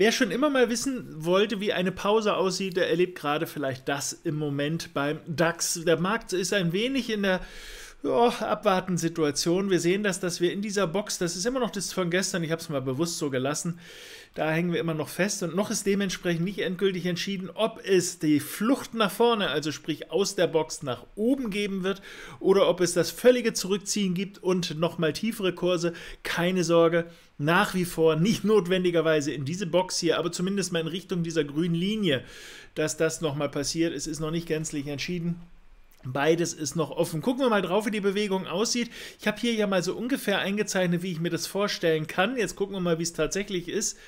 Wer schon immer mal wissen wollte, wie eine Pause aussieht, der erlebt gerade vielleicht das im Moment beim DAX. Der Markt ist ein wenig in der ja, abwarten Situation. Wir sehen das, dass wir in dieser Box, das ist immer noch das von gestern, ich habe es mal bewusst so gelassen, da hängen wir immer noch fest und noch ist dementsprechend nicht endgültig entschieden, ob es die Flucht nach vorne, also sprich aus der Box nach oben geben wird oder ob es das völlige Zurückziehen gibt und nochmal tiefere Kurse. Keine Sorge, nach wie vor nicht notwendigerweise in diese Box hier, aber zumindest mal in Richtung dieser grünen Linie, dass das nochmal passiert. Es ist noch nicht gänzlich entschieden. Beides ist noch offen. Gucken wir mal drauf, wie die Bewegung aussieht. Ich habe hier ja mal so ungefähr eingezeichnet, wie ich mir das vorstellen kann. Jetzt gucken wir mal, wie es tatsächlich ist.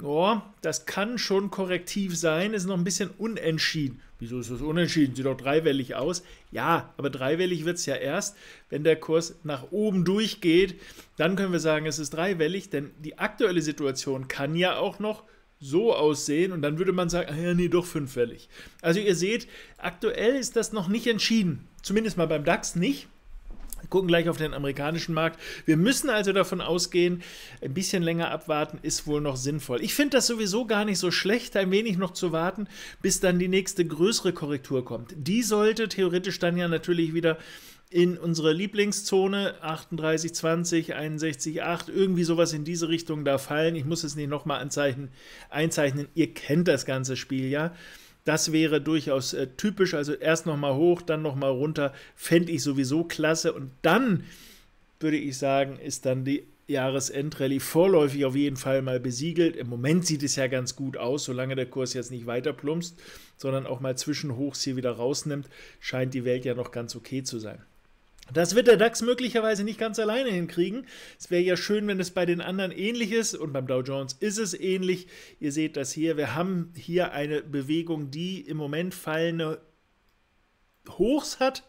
Oh, das kann schon korrektiv sein, ist noch ein bisschen unentschieden. Wieso ist das unentschieden? Sieht doch dreiwellig aus. Ja, aber dreiwellig wird es ja erst, wenn der Kurs nach oben durchgeht. Dann können wir sagen, es ist dreiwellig, denn die aktuelle Situation kann ja auch noch so aussehen und dann würde man sagen, ah ja, nee, doch fünffällig. Also ihr seht, aktuell ist das noch nicht entschieden. Zumindest mal beim DAX nicht. Wir gucken gleich auf den amerikanischen Markt. Wir müssen also davon ausgehen, ein bisschen länger abwarten ist wohl noch sinnvoll. Ich finde das sowieso gar nicht so schlecht, ein wenig noch zu warten, bis dann die nächste größere Korrektur kommt. Die sollte theoretisch dann ja natürlich wieder in unsere Lieblingszone 38, 20, 61, 8, irgendwie sowas in diese Richtung da fallen. Ich muss es nicht nochmal einzeichnen. Ihr kennt das ganze Spiel ja. Das wäre durchaus äh, typisch. Also erst nochmal hoch, dann nochmal runter. Fände ich sowieso klasse. Und dann würde ich sagen, ist dann die Jahresendrallye vorläufig auf jeden Fall mal besiegelt. Im Moment sieht es ja ganz gut aus, solange der Kurs jetzt nicht weiter plumpst, sondern auch mal Zwischenhochs hier wieder rausnimmt, scheint die Welt ja noch ganz okay zu sein. Das wird der DAX möglicherweise nicht ganz alleine hinkriegen. Es wäre ja schön, wenn es bei den anderen ähnlich ist und beim Dow Jones ist es ähnlich. Ihr seht das hier, wir haben hier eine Bewegung, die im Moment fallende Hochs hat,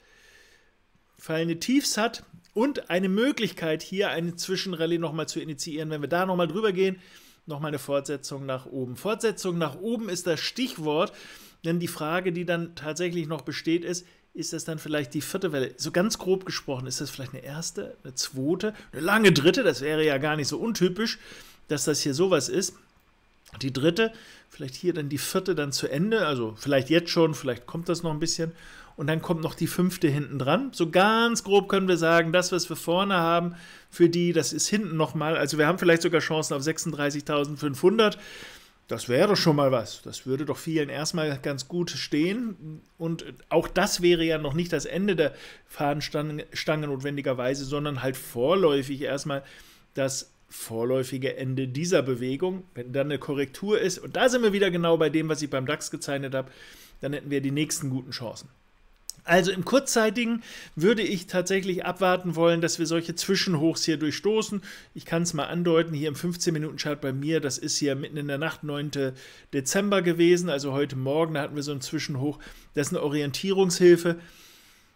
fallende Tiefs hat und eine Möglichkeit hier eine Zwischenrallye nochmal zu initiieren, wenn wir da nochmal drüber gehen. Nochmal eine Fortsetzung nach oben. Fortsetzung nach oben ist das Stichwort, denn die Frage, die dann tatsächlich noch besteht, ist, ist das dann vielleicht die vierte Welle? So ganz grob gesprochen, ist das vielleicht eine erste, eine zweite, eine lange dritte? Das wäre ja gar nicht so untypisch, dass das hier sowas ist. Die dritte, vielleicht hier dann die vierte dann zu Ende, also vielleicht jetzt schon, vielleicht kommt das noch ein bisschen. Und dann kommt noch die fünfte hinten dran. So ganz grob können wir sagen, das, was wir vorne haben, für die, das ist hinten nochmal. Also wir haben vielleicht sogar Chancen auf 36.500. Das wäre schon mal was. Das würde doch vielen erstmal ganz gut stehen. Und auch das wäre ja noch nicht das Ende der Fahnenstange notwendigerweise, sondern halt vorläufig erstmal das vorläufige Ende dieser Bewegung. Wenn dann eine Korrektur ist, und da sind wir wieder genau bei dem, was ich beim DAX gezeichnet habe, dann hätten wir die nächsten guten Chancen. Also im kurzzeitigen würde ich tatsächlich abwarten wollen, dass wir solche Zwischenhochs hier durchstoßen. Ich kann es mal andeuten, hier im 15-Minuten-Chart bei mir, das ist hier mitten in der Nacht, 9. Dezember gewesen, also heute Morgen, da hatten wir so einen Zwischenhoch. Das ist eine Orientierungshilfe.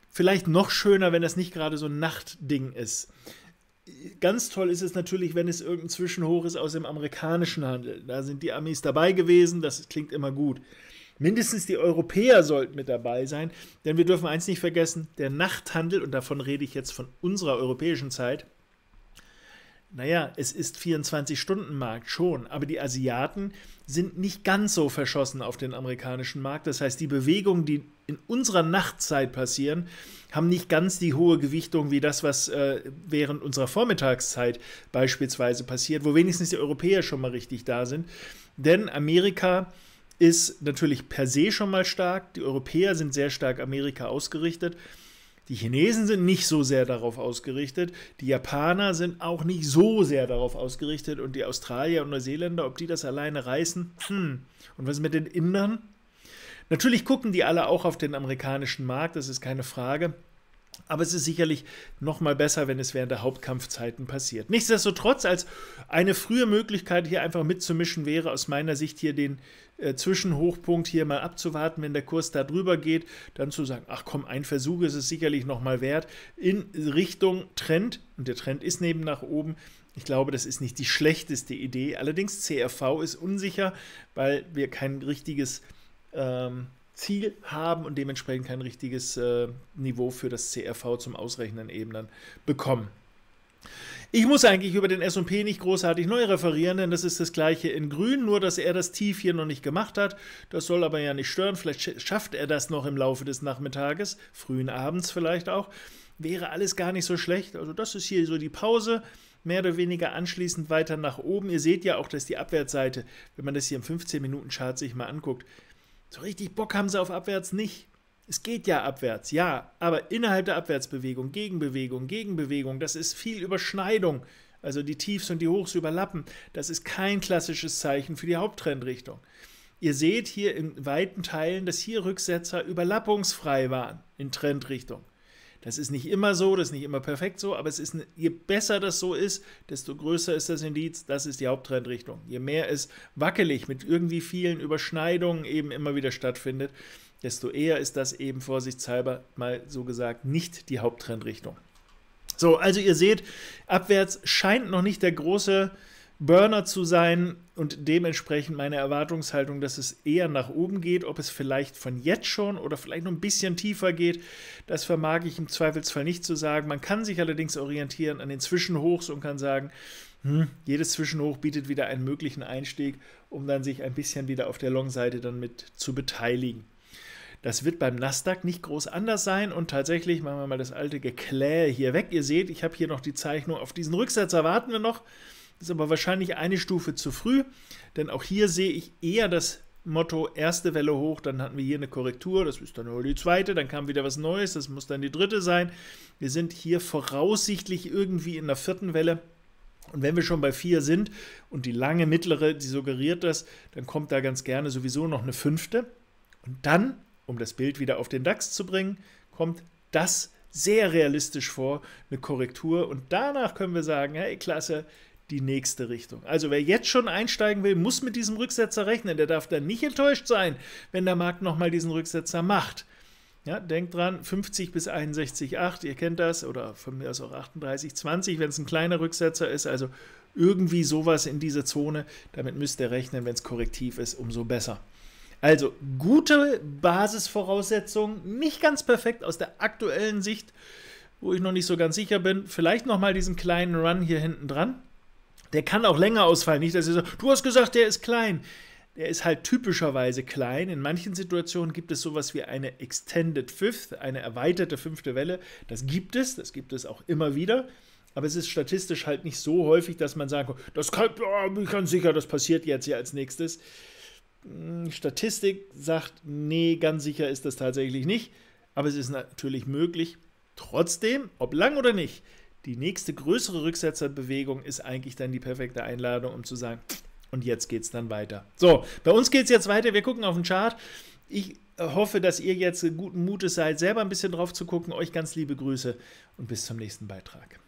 Vielleicht noch schöner, wenn das nicht gerade so ein Nachtding ist. Ganz toll ist es natürlich, wenn es irgendein Zwischenhoch ist aus dem amerikanischen Handel. Da sind die Amis dabei gewesen, das klingt immer gut. Mindestens die Europäer sollten mit dabei sein, denn wir dürfen eins nicht vergessen, der Nachthandel, und davon rede ich jetzt von unserer europäischen Zeit, naja, es ist 24-Stunden-Markt schon, aber die Asiaten sind nicht ganz so verschossen auf den amerikanischen Markt. Das heißt, die Bewegungen, die in unserer Nachtzeit passieren, haben nicht ganz die hohe Gewichtung wie das, was äh, während unserer Vormittagszeit beispielsweise passiert, wo wenigstens die Europäer schon mal richtig da sind. Denn Amerika ist natürlich per se schon mal stark. Die Europäer sind sehr stark Amerika ausgerichtet. Die Chinesen sind nicht so sehr darauf ausgerichtet, die Japaner sind auch nicht so sehr darauf ausgerichtet und die Australier und Neuseeländer, ob die das alleine reißen, hm. Und was ist mit den Indern? Natürlich gucken die alle auch auf den amerikanischen Markt, das ist keine Frage. Aber es ist sicherlich noch mal besser, wenn es während der Hauptkampfzeiten passiert. Nichtsdestotrotz, als eine frühe Möglichkeit hier einfach mitzumischen wäre, aus meiner Sicht hier den äh, Zwischenhochpunkt hier mal abzuwarten, wenn der Kurs da drüber geht, dann zu sagen, ach komm, ein Versuch ist es sicherlich noch mal wert, in Richtung Trend, und der Trend ist neben nach oben, ich glaube, das ist nicht die schlechteste Idee. Allerdings, CRV ist unsicher, weil wir kein richtiges... Ähm, Ziel haben und dementsprechend kein richtiges äh, Niveau für das CRV zum Ausrechnen eben dann bekommen. Ich muss eigentlich über den S&P nicht großartig neu referieren, denn das ist das gleiche in grün, nur dass er das Tief hier noch nicht gemacht hat. Das soll aber ja nicht stören, vielleicht schafft er das noch im Laufe des Nachmittages, frühen Abends vielleicht auch. Wäre alles gar nicht so schlecht. Also das ist hier so die Pause mehr oder weniger anschließend weiter nach oben. Ihr seht ja auch, dass die Abwärtsseite, wenn man das hier im 15-Minuten-Chart sich mal anguckt, so richtig Bock haben sie auf abwärts nicht. Es geht ja abwärts, ja, aber innerhalb der Abwärtsbewegung, Gegenbewegung, Gegenbewegung, das ist viel Überschneidung. Also die Tiefs und die Hochs überlappen. Das ist kein klassisches Zeichen für die Haupttrendrichtung. Ihr seht hier in weiten Teilen, dass hier Rücksetzer überlappungsfrei waren in Trendrichtung. Das ist nicht immer so, das ist nicht immer perfekt so, aber es ist, ne, je besser das so ist, desto größer ist das Indiz, das ist die Haupttrendrichtung. Je mehr es wackelig mit irgendwie vielen Überschneidungen eben immer wieder stattfindet, desto eher ist das eben vorsichtshalber mal so gesagt nicht die Haupttrendrichtung. So, also ihr seht, abwärts scheint noch nicht der große äh, Burner zu sein und dementsprechend meine Erwartungshaltung, dass es eher nach oben geht, ob es vielleicht von jetzt schon oder vielleicht noch ein bisschen tiefer geht, das vermag ich im Zweifelsfall nicht zu sagen. Man kann sich allerdings orientieren an den Zwischenhochs und kann sagen, hm, jedes Zwischenhoch bietet wieder einen möglichen Einstieg, um dann sich ein bisschen wieder auf der Long-Seite dann mit zu beteiligen. Das wird beim Nasdaq nicht groß anders sein und tatsächlich machen wir mal das alte Geklähe hier weg. Ihr seht, ich habe hier noch die Zeichnung auf diesen Rücksatz, erwarten wir noch. Ist aber wahrscheinlich eine Stufe zu früh, denn auch hier sehe ich eher das Motto erste Welle hoch, dann hatten wir hier eine Korrektur, das ist dann nur die zweite, dann kam wieder was Neues, das muss dann die dritte sein. Wir sind hier voraussichtlich irgendwie in der vierten Welle. Und wenn wir schon bei vier sind und die lange mittlere, die suggeriert das, dann kommt da ganz gerne sowieso noch eine fünfte. Und dann, um das Bild wieder auf den DAX zu bringen, kommt das sehr realistisch vor, eine Korrektur. Und danach können wir sagen, hey, klasse, die nächste Richtung. Also wer jetzt schon einsteigen will, muss mit diesem Rücksetzer rechnen. Der darf dann nicht enttäuscht sein, wenn der Markt nochmal diesen Rücksetzer macht. Ja, denkt dran, 50 bis 61,8, ihr kennt das, oder von mir aus auch 38,20, wenn es ein kleiner Rücksetzer ist, also irgendwie sowas in diese Zone. Damit müsst ihr rechnen, wenn es korrektiv ist, umso besser. Also gute Basisvoraussetzungen, nicht ganz perfekt aus der aktuellen Sicht, wo ich noch nicht so ganz sicher bin. Vielleicht nochmal diesen kleinen Run hier hinten dran. Der kann auch länger ausfallen. Nicht, dass er sagt, so, du hast gesagt, der ist klein. Der ist halt typischerweise klein. In manchen Situationen gibt es sowas wie eine Extended Fifth, eine erweiterte fünfte Welle. Das gibt es, das gibt es auch immer wieder. Aber es ist statistisch halt nicht so häufig, dass man sagen kann, das kann, oh, ich ganz sicher, das passiert jetzt hier als nächstes. Hm, Statistik sagt, nee, ganz sicher ist das tatsächlich nicht. Aber es ist natürlich möglich. Trotzdem, ob lang oder nicht, die nächste größere Rücksetzerbewegung ist eigentlich dann die perfekte Einladung, um zu sagen, und jetzt geht es dann weiter. So, bei uns geht es jetzt weiter. Wir gucken auf den Chart. Ich äh, hoffe, dass ihr jetzt guten Mutes seid, selber ein bisschen drauf zu gucken. Euch ganz liebe Grüße und bis zum nächsten Beitrag.